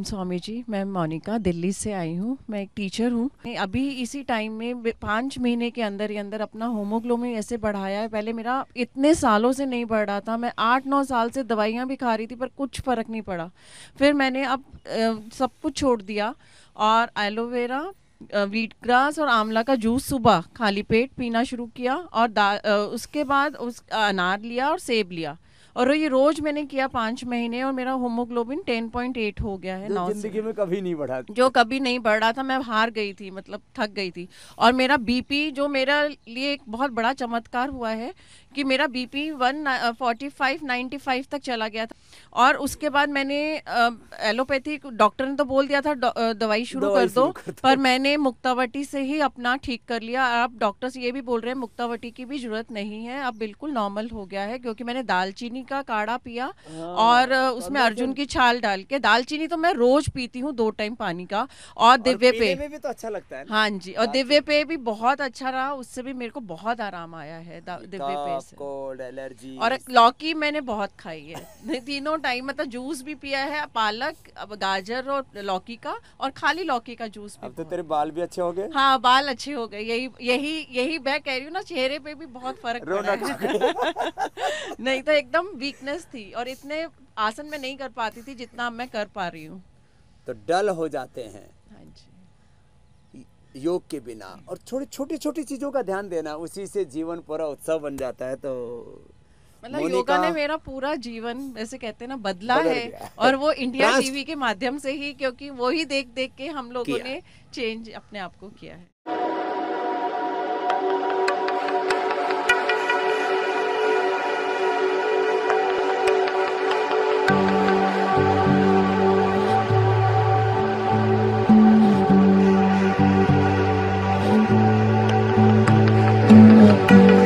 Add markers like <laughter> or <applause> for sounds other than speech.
राम स्वामी जी मैं मोनिका दिल्ली से आई हूँ मैं एक टीचर हूँ अभी इसी टाइम में पाँच महीने के अंदर ही अंदर अपना होमोग्लोमी ऐसे बढ़ाया है पहले मेरा इतने सालों से नहीं बढ़ रहा था मैं आठ नौ साल से दवाइयाँ भी खा रही थी पर कुछ फ़र्क नहीं पड़ा फिर मैंने अब सब कुछ छोड़ दिया और एलोवेरा वीट ग्रास और आंवला का जूस सुबह खाली पेट पीना शुरू किया और उसके बाद उस अनार लिया और सेब लिया और ये रोज मैंने किया पांच महीने और मेरा होमोग्लोबिन टेन पॉइंट एट हो गया है नौ जिंदगी में कभी नहीं बढ़ा जो कभी नहीं बढ़ रहा था मैं हार गई थी मतलब थक गई थी और मेरा बीपी जो मेरा लिए एक बहुत बड़ा चमत्कार हुआ है कि मेरा BP one forty five ninety five तक चला गया था और उसके बाद मैंने एलोपैथी डॉक्टर ने तो बोल दिया था दवाई शुरू कर दो पर मैंने मुक्तावटी से ही अपना ठीक कर लिया आप डॉक्टर्स ये भी बोल रहे हैं मुक्तावटी की भी जरूरत नहीं है अब बिल्कुल नॉर्मल हो गया है क्योंकि मैंने दालचीनी का काढ़ा पिया हाँ, और उसमें अर्जुन की छाल डाल के दालचीनी तो मैं रोज पीती हूँ दो टाइम पानी का और दिव्य पे भी तो अच्छा लगता है हाँ जी और दिव्य पे भी बहुत अच्छा रहा उससे भी मेरे को बहुत आराम आया है दिव्य पे से और लौकी मैंने बहुत खाई है तीनों तीनों टाइम मतलब जूस भी पिया है पालक अब गाजर और लौकी का और खाली लौकी का जूस अब तो तेरे बाल भी अच्छे हो गए हाँ बाल अच्छे हो गए यही यही यही मैं कह रही हूँ ना चेहरे पे भी बहुत फर्क <laughs> नहीं तो एकदम वीकनेस थी और इतने आसन में नहीं कर पाती थी जितना मैं कर पा रही हूँ तो डल हो जाते हैं हाँ योग के बिना और थोड़ी छोटी छोटी चीज़ों का ध्यान देना उसी से जीवन पूरा उत्सव बन जाता है तो मतलब योगा ने मेरा पूरा जीवन ऐसे कहते हैं ना बदला है और वो इंडिया टीवी के माध्यम से ही क्योंकि वो ही देख देख के हम लोगों ने चेंज अपने आप को किया है thank you